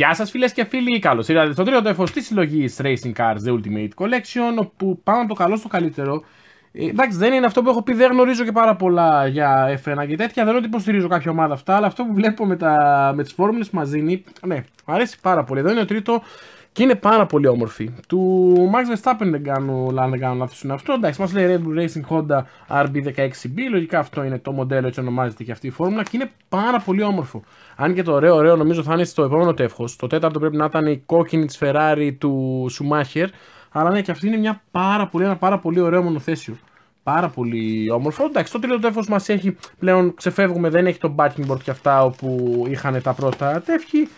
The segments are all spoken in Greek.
Γεια σας, φίλες και φίλοι, Καλώς ήρθατε στο τρίτο τέφος της συλλογής Racing Cars The Ultimate Collection όπου πάνω το καλό στο καλύτερο ε, εντάξει δεν είναι αυτό που έχω πει, δεν γνωρίζω και πάρα πολλά για F1 και τέτοια δεν ότι υποστηρίζω κάποια ομάδα αυτά αλλά αυτό που βλέπω με, τα, με τις φόρμουλες που δίνει ναι, μου αρέσει πάρα πολύ, εδώ είναι το τρίτο και είναι πάρα πολύ όμορφη. Του Max Verstappen δεν κάνω, λάθο κάνω είναι αυτό. Εντάξει, μας λέει Red Bull Racing Honda RB16B. Λογικά αυτό είναι το μοντέλο, έτσι ονομάζεται και αυτή η φόρμουλα. Και είναι πάρα πολύ όμορφο. Αν και το ωραίο, ωραίο νομίζω θα είναι στο επόμενο τεύχος. Το τέταρτο πρέπει να ήταν η κόκκινη της Ferrari του Schumacher. Αλλά ναι, και αυτή είναι μια πάρα πολύ, ένα πάρα πολύ ωραίο μονοθέσιο. Πάρα πολύ όμορφο. Εντάξει, το τρίτο τεύχος μας έχει πλέον ξεφεύγουμε, δεν έχει το backing board και αυτά όπου είχαν τα πρώτα τεύχη.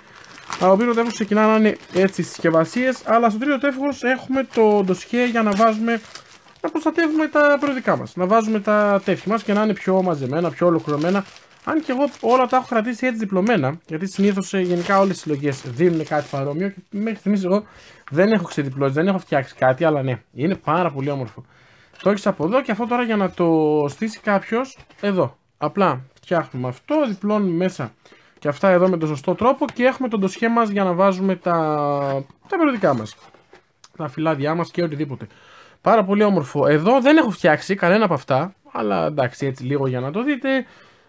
Αλλά ο πύρο τεύχος ξεκινά να είναι έτσι στις συσκευασίες Αλλά στο τρίτο τεύχος έχουμε το ντοσχέ για να βάζουμε Να προστατεύουμε τα περιοδικά μας Να βάζουμε τα τεύχη μας και να είναι πιο μαζεμένα, πιο ολοκληρωμένα αν και εγώ όλα τα έχω κρατήσει έτσι διπλωμένα, γιατί συνήθως ε, γενικά όλες οι συλλογές δίνουν κάτι παρόμοιο και μέχρι στιγμής εγώ δεν έχω ξεδιπλώσει, δεν έχω φτιάξει κάτι, αλλά ναι, είναι πάρα πολύ όμορφο. Το έχεις από εδώ και αυτό τώρα για να το στήσει κάποιος εδώ. Απλά φτιάχνουμε αυτό, διπλώνουμε μέσα και αυτά εδώ με τον σωστό τρόπο και έχουμε το ντοσχέ μας για να βάζουμε τα, τα περιοδικά μας τα φυλάδια μας και οτιδήποτε πάρα πολύ όμορφο εδώ δεν έχω φτιάξει κανένα από αυτά αλλά εντάξει έτσι λίγο για να το δείτε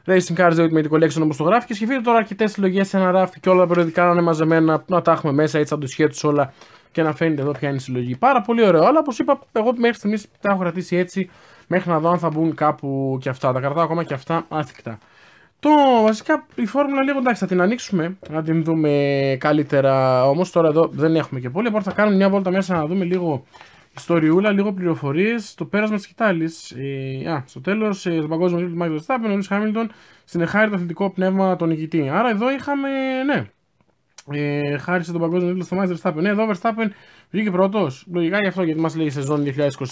Racing Cars με Ultimate Collection όπως το γράφει και σκεφτείτε τώρα αρκετές συλλογές σε ένα ράφι και όλα τα περιοδικά να είναι μαζεμένα να τα έχουμε μέσα έτσι να το σχέτσω όλα και να φαίνεται εδώ ποια είναι η συλλογή πάρα πολύ ωραίο αλλά όπως είπα εγώ μέχρι στιγμής τα έχω κρατήσει έτσι μέχρι να δω αν θα μπουν κάπου και αυτά τα κρατάω ακόμα και αυτά άθικτα το βασικά η φόρμουλα λίγο εντάξει θα την ανοίξουμε να την δούμε καλύτερα όμως τώρα εδώ δεν έχουμε και πολύ θα κάνουμε μια βόλτα μέσα να δούμε λίγο ιστοριούλα, λίγο πληροφορίες. Το πέρασμα της Κοιτάλη. Ε, α, στο τέλος, ε, στον παγκόσμιο του Μάικλ Βεστάπεν ο Λewis Χάμιλτον συνεχάρει το αθλητικό πνεύμα των νικητή. Άρα εδώ είχαμε, ναι. Ε, χάρισε τον παγκόσμιο τίτλο στο Μάικλ Στάπεν. Ναι, εδώ ο Verstappen βγήκε πρώτος. Λογικά γι' αυτό γιατί μας λέει η σεζόν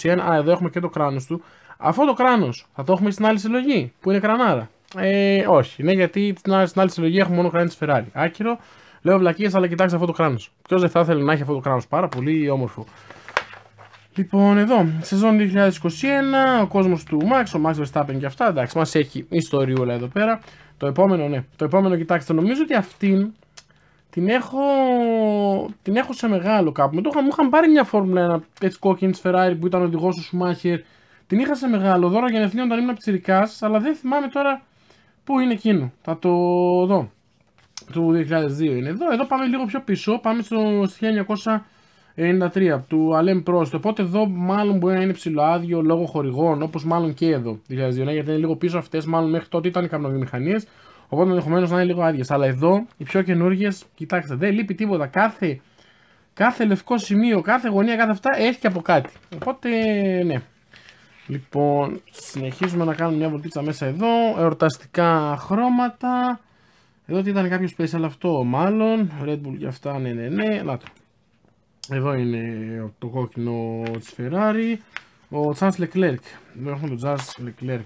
2021. Α, εδώ έχουμε και το κράνος του. Αυτό το κράνος θα το έχουμε στην άλλη συλλογή που είναι κρανάρα. Ε, όχι, ναι, γιατί στην άλλη συλλογή έχουμε μόνο κράνη της Ferrari. Άκυρο, λέω βλακίες, αλλά κοιτάξτε αυτό το κράνος. Ποιος δεν θα ήθελε να έχει αυτό το κράνος, πάρα πολύ όμορφο. Λοιπόν, εδώ, σεζόν 2021, ο κόσμος του Max, ο Max Verstappen και αυτά. Εντάξει, μας έχει ιστοριούλα εδώ πέρα. Το επόμενο, ναι. Το επόμενο, κοιτάξτε, νομίζω ότι αυτήν την έχω, την έχω σε μεγάλο κάπου. μου είχαν πάρει μια Φόρμουλα 1 έτσι κόκκινη Ferrari που ήταν οδηγός του Σουμάχερ. Την είχα σε μεγάλο δώρο για να όταν ήμουν αλλά δεν θυμάμαι τώρα Πού είναι εκείνο, θα το δω. Του 2002 είναι εδώ. Εδώ πάμε λίγο πιο πίσω, πάμε στο 1993 του Αλέμ Πρόστο. Οπότε εδώ μάλλον μπορεί να είναι ψηλό λόγω χορηγών, όπως μάλλον και εδώ 2002. Ναι, γιατί είναι λίγο πίσω αυτές, μάλλον μέχρι τότε ήταν οι καπνοβιομηχανίε. Οπότε ενδεχομένως να είναι λίγο άδειες. Αλλά εδώ οι πιο καινούργιες, κοιτάξτε, δεν λείπει τίποτα. Κάθε, κάθε λευκό σημείο, κάθε γωνία, κάθε αυτά έχει και από κάτι. Οπότε ναι. Λοιπόν, συνεχίζουμε να κάνουμε μια βολτίτσα μέσα εδώ. Εορταστικά χρώματα. Εδώ τι ήταν κάποιο αλλά αυτό, μάλλον. Red Bull για αυτά, ναι, ναι, ναι. Να το. Εδώ είναι το κόκκινο της Ferrari. Ο Charles Leclerc. Εδώ έχουμε τον Charles Leclerc.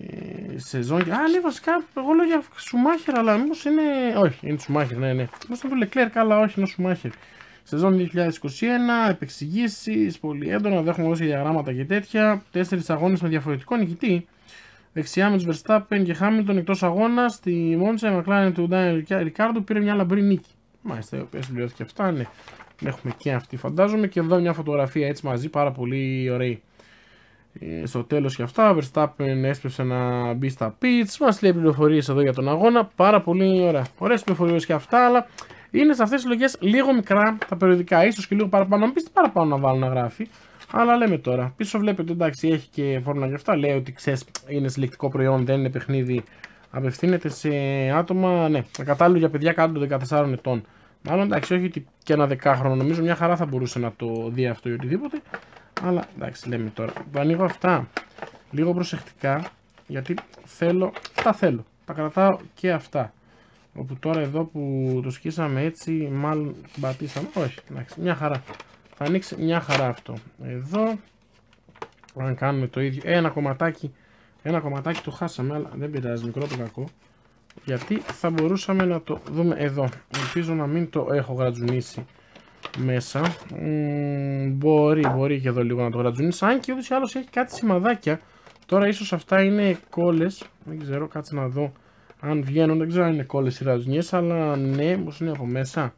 Ε, σεζόν. Α, ναι, βασικά, εγώ λέω για Σουμάχερ, αλλά μήπως είναι. Όχι, είναι Σουμάχερ, ναι, ναι. Μήπως το Leclerc, αλλά όχι, είναι Σουμάχερ. Σεζόν 2021, επεξηγήσεις, πολύ έντονα, δεν έχουμε δώσει διαγράμματα και τέτοια. Τέσσερις αγώνες με διαφορετικό νικητή. Δεξιά με τους Verstappen και Hamilton εκτός αγώνας. Στη Μόντσα, η McLaren του Ντάιν Ρικάρντο πήρε μια λαμπρή νίκη. Μάλιστα, η οποία συμπληρώθηκε αυτά, ναι. Έχουμε και αυτή, φαντάζομαι. Και εδώ μια φωτογραφία έτσι μαζί, πάρα πολύ ωραία. Ε, στο τέλος και αυτά, Verstappen έσπευσε να μπει στα pitch. Μας λέει πληροφορίες εδώ για τον αγώνα. Πάρα πολύ ωραία. Ωραίες πληροφορίες και αυτά, αλλά είναι σε αυτές τις λογέ λίγο μικρά τα περιοδικά, ίσως και λίγο παραπάνω. Μην παραπάνω να βάλω να γράφει. Αλλά λέμε τώρα. Πίσω βλέπετε εντάξει έχει και φόρμα και αυτά. Λέει ότι ξέρεις είναι συλλεκτικό προϊόν, δεν είναι παιχνίδι. Απευθύνεται σε άτομα, ναι, κατάλληλο για παιδιά κάτω των 14 ετών. Μάλλον εντάξει, όχι ότι και ένα δεκάχρονο. Νομίζω μια χαρά θα μπορούσε να το δει αυτό ή οτιδήποτε. Αλλά εντάξει, λέμε τώρα. Το ανοίγω αυτά λίγο προσεκτικά γιατί θέλω. Τα θέλω. Τα κρατάω και αυτά. Όπου τώρα εδώ που το σκίσαμε έτσι, μάλλον πατήσαμε. Όχι, εντάξει, μια χαρά. Θα ανοίξει μια χαρά αυτό. Εδώ, αν κάνουμε το ίδιο, ένα κομματάκι, ένα κομματάκι το χάσαμε, αλλά δεν πειράζει, μικρό το κακό. Γιατί θα μπορούσαμε να το δούμε εδώ. Ελπίζω να μην το έχω γρατζουνίσει μέσα. μπορεί, μπορεί και εδώ λίγο να το γρατζουνίσει. Αν και ούτως ή άλλως έχει κάτι σημαδάκια. Τώρα ίσως αυτά είναι κόλλες. Δεν ξέρω, κάτσε να δω αν βγαίνουν, δεν ξέρω αν είναι κόλλες ή ραζουνιές, αλλά ναι, όπως είναι από μέσα.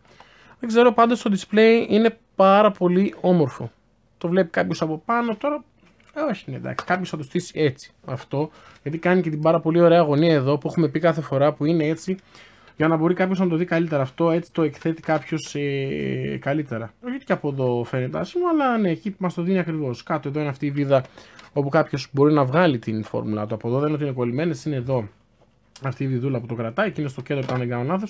Δεν ξέρω, πάντως το display είναι πάρα πολύ όμορφο. Το βλέπει κάποιος από πάνω, τώρα ε, όχι, ναι, εντάξει, κάποιος θα το στήσει έτσι αυτό. Γιατί κάνει και την πάρα πολύ ωραία γωνία εδώ που έχουμε πει κάθε φορά που είναι έτσι. Για να μπορεί κάποιος να το δει καλύτερα αυτό, έτσι το εκθέτει κάποιος ε, καλύτερα. Όχι και από εδώ φαίνεται άσχημο, αλλά ναι, εκεί μας το δίνει ακριβώς. Κάτω εδώ είναι αυτή η βίδα όπου κάποιος μπορεί να βγάλει την φόρμουλα του. Από εδώ δεν είναι ότι είναι κολλημένες, είναι εδώ αυτή η διδούλα που το κρατάει και είναι στο κέντρο, αν δεν κάνω λάθος.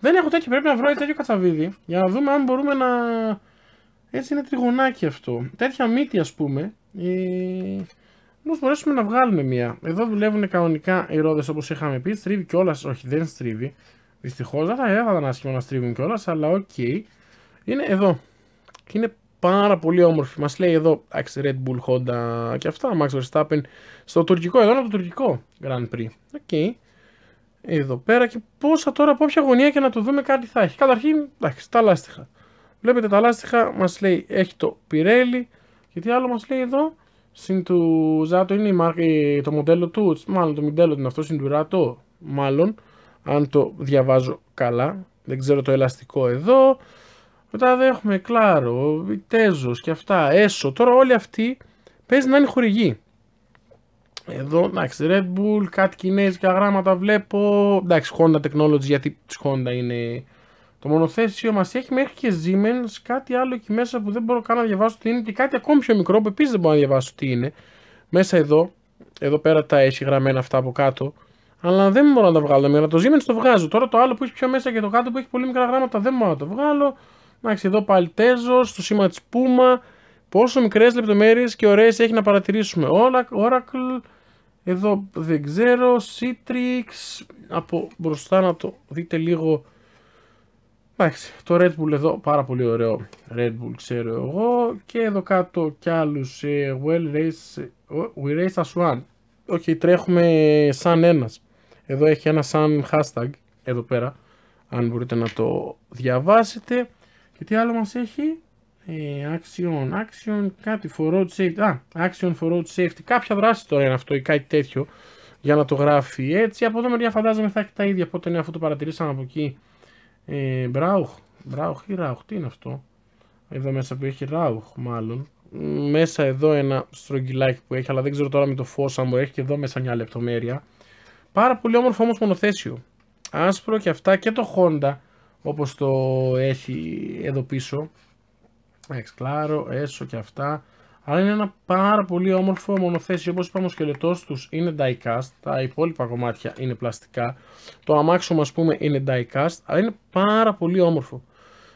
Δεν έχω τέτοιο, πρέπει να βρω τέτοιο κατσαβίδι για να δούμε αν μπορούμε να. Έτσι είναι τριγωνάκι αυτό. Τέτοια μύτη, ας πούμε. Ε... μπορέσουμε να βγάλουμε μία. Εδώ δουλεύουν κανονικά οι ρόδες όπως είχαμε πει. Στρίβει κιόλας. Όχι, δεν στρίβει. Δυστυχώς δεν θα, ήταν άσχημο να στρίβουν κιόλας, αλλά οκ. Okay. Είναι εδώ. Και είναι πάρα πολύ όμορφη. Μας λέει εδώ Red Bull Honda και αυτά. Max Verstappen στο τουρκικό. Εδώ είναι το τουρκικό Grand Prix. Οκ εδώ πέρα και πόσα τώρα από όποια γωνία και να το δούμε κάτι θα έχει. Καταρχήν, εντάξει, τα λάστιχα. Βλέπετε τα λάστιχα, μας λέει έχει το Pirelli και τι άλλο μας λέει εδώ. Συν του είναι η το μοντέλο του, μάλλον το μοντέλο είναι αυτό, συν μάλλον, αν το διαβάζω καλά. Δεν ξέρω το ελαστικό εδώ. Μετά δεν έχουμε Κλάρο, Βιτέζος και αυτά, έσω, Τώρα όλοι αυτοί παίζουν να είναι χορηγοί. Εδώ, εντάξει, Red Bull, κάτι κινέζικα γράμματα βλέπω. Εντάξει, Honda Technology, γιατί της Honda είναι το μονοθέσιο μας έχει μέχρι και Siemens, κάτι άλλο εκεί μέσα που δεν μπορώ καν να διαβάσω τι είναι και κάτι ακόμη πιο μικρό που επίσης δεν μπορώ να διαβάσω τι είναι. Μέσα εδώ, εδώ πέρα τα έχει γραμμένα αυτά από κάτω. Αλλά δεν μπορώ να τα βγάλω μέρα. Το Siemens το βγάζω. Τώρα το άλλο που έχει πιο μέσα και το κάτω που έχει πολύ μικρά γράμματα δεν μπορώ να το βγάλω. Εντάξει, εδώ πάλι Tezos, το σήμα της Puma. Πόσο μικρές λεπτομέρειες και ωραίες έχει να παρατηρήσουμε. Oracle, εδώ δεν ξέρω. Citrix, από μπροστά να το δείτε λίγο. Εντάξει, το Red Bull εδώ πάρα πολύ ωραίο. Red Bull ξέρω εγώ. Και εδώ κάτω κι άλλους. Ε, well race, ε, we race as one. Οκ, τρέχουμε σαν ένας. Εδώ έχει ένα σαν hashtag. Εδώ πέρα. Αν μπορείτε να το διαβάσετε. Και τι άλλο μας έχει ε, action, action, κάτι for road safety. Α, action for road safety. Κάποια δράση τώρα είναι αυτό ή κάτι τέτοιο για να το γράφει έτσι. Από εδώ μεριά φαντάζομαι θα έχει τα ίδια. Πότε είναι αφού το παρατηρήσαμε από εκεί. Ε, Μπράουχ, Μπράουχ ή Ράουχ, τι είναι αυτό. Εδώ μέσα που έχει Ράουχ μάλλον. Μέσα εδώ ένα στρογγυλάκι που έχει, αλλά δεν ξέρω τώρα με το φως αν μπορεί. Έχει και εδώ μέσα μια λεπτομέρεια. Πάρα πολύ όμορφο όμως μονοθέσιο. Άσπρο και αυτά και το Honda όπως το έχει εδώ πίσω. Εξ, κλάρο, έσω και αυτά. Αλλά είναι ένα πάρα πολύ όμορφο μονοθέσιο. Όπως είπαμε, ο σκελετός τους είναι diecast. Τα υπόλοιπα κομμάτια είναι πλαστικά. Το αμάξωμα ας πούμε, είναι diecast. Αλλά είναι πάρα πολύ όμορφο.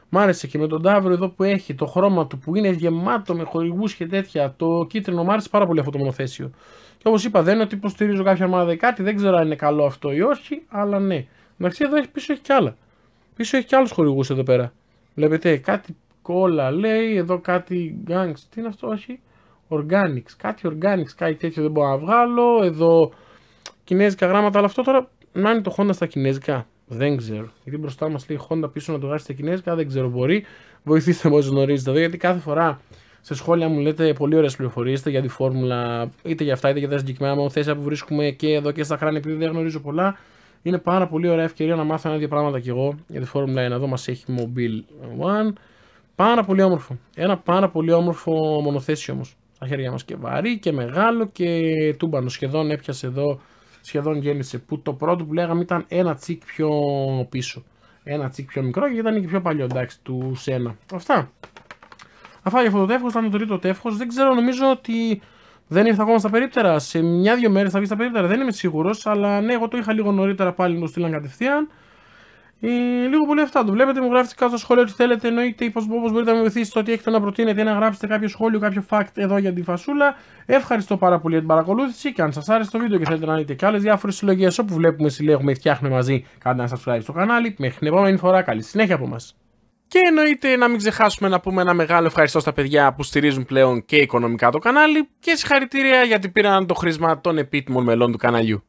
Μ' άρεσε και με τον τάβρο εδώ που έχει το χρώμα του που είναι γεμάτο με χορηγούς και τέτοια. Το κίτρινο μου άρεσε πάρα πολύ αυτό το μονοθέσιο. Και όπως είπα, δεν είναι ότι υποστηρίζω κάποια ομάδα ή κάτι. Δεν ξέρω αν είναι καλό αυτό ή όχι, αλλά ναι. Εντάξει, εδώ πίσω έχει κι άλλα. Πίσω έχει κι άλλους χορηγούς εδώ πέρα. Βλέπετε κάτι κόλλα λέει, εδώ κάτι γκάνγκς, τι είναι αυτό, όχι, organics, κάτι organics, κάτι τέτοιο δεν μπορώ να βγάλω, εδώ κινέζικα γράμματα, αλλά αυτό τώρα να είναι το Honda στα κινέζικα, δεν ξέρω, γιατί μπροστά μας λέει Honda πίσω να το γράψει στα κινέζικα, δεν ξέρω, μπορεί, βοηθήστε μόλις γνωρίζετε εδώ, γιατί κάθε φορά σε σχόλια μου λέτε πολύ ωραίες πληροφορίες για τη φόρμουλα, είτε για αυτά, είτε για τα συγκεκριμένα μονοθέσια που βρίσκουμε και εδώ και στα χράνη επειδή δεν γνωρίζω πολλά. Είναι πάρα πολύ ωραία ευκαιρία να μάθω ένα-δύο πράγματα κι εγώ για τη Φόρμουλα 1. Εδώ μας έχει Mobile One. Πάρα πολύ όμορφο. Ένα πάρα πολύ όμορφο μονοθέσιο όμως. Τα χέρια μας και βαρύ και μεγάλο και τούμπανο. Σχεδόν έπιασε εδώ, σχεδόν γέννησε. Που το πρώτο που λέγαμε ήταν ένα τσικ πιο πίσω. Ένα τσικ πιο μικρό και ήταν και πιο παλιό. Εντάξει, του σένα. Αυτά. Αυτά για αυτό το τεύχος. Ήταν το τρίτο τεύχος. Δεν ξέρω, νομίζω ότι δεν ήρθα ακόμα στα περίπτερα. Σε μια-δύο μέρες θα βγεις στα περίπτερα. Δεν είμαι σίγουρος, αλλά ναι, εγώ το είχα λίγο νωρίτερα πάλι, το στείλαν κατευθείαν. Ε, λίγο πολύ αυτά. Το βλέπετε, μου γράφετε κάτω στο σχόλιο ότι θέλετε. Εννοείται πώ μπορείτε να με βοηθήσετε ότι έχετε να προτείνετε να γράψετε κάποιο σχόλιο, κάποιο fact εδώ για την φασούλα. Ευχαριστώ πάρα πολύ για την παρακολούθηση και αν σας άρεσε το βίντεο και θέλετε να δείτε και άλλες διάφορες συλλογές όπου βλέπουμε, συλλέγουμε ή φτιάχνουμε μαζί, κάντε ένα subscribe στο κανάλι. Μέχρι την επόμενη φορά, καλή συνέχεια από μας. Και εννοείται να μην ξεχάσουμε να πούμε ένα μεγάλο ευχαριστώ στα παιδιά που στηρίζουν πλέον και οικονομικά το κανάλι και συγχαρητήρια γιατί πήραν το χρήσμα των επίτιμων μελών του καναλιού.